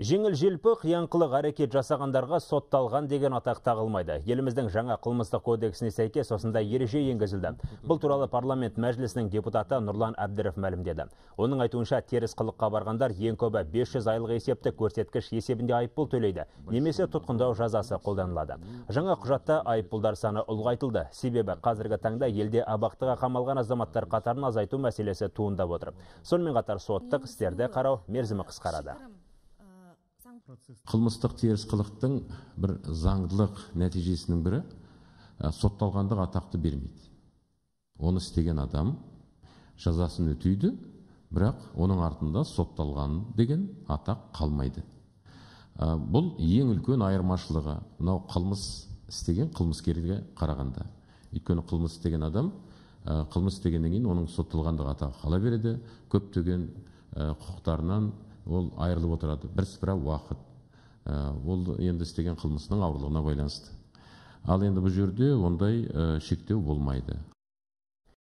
жеңіл желпі қиянқылық әрекет жасағандарға сотталған деген атақ тағылмайды еліміздің жаңа қылмыстық кодексіне сәйкес осындай ереже енгізілді бұл туралы парламент мәжілісінің депутаты нұрлан әбдіров мәлімдеді оның айтуынша теріс қылыққа барғандар ең көбі 500 айлық есептік көрсеткіш есебінде айыппұл төлейді немесе тұтқындау жазасы қолданылады жаңа құжатта айыппұлдар саны ұлғайтылды себебі қазіргі таңда елде абақтыға қамалған азаматтар қатарын азайту мәселесі туындап отыр сонымен қатар соттық істерді қарау мерзімі қысқарады қылмыстық теріс қылықтың бір заңдылық нәтижесінің бірі сотталғандық атақты бермейді оны істеген адам жазасын өтейді бірақ оның артында сотталған деген атақ қалмайды бұл ең үлкен айырмашылығы мынау қылмыс істеген қылмыскерге қарағанда өйткені қылмыс істеген адам қылмыс істегеннен кейін оның сотталғандық атағы қала береді көптеген құқықтарынан ол айырылып отырады бірсыпыра уақыт ә, ол енді істеген қылмысының ауырлығына байланысты ал енді бұл жерде ондай ә, шектеу болмайды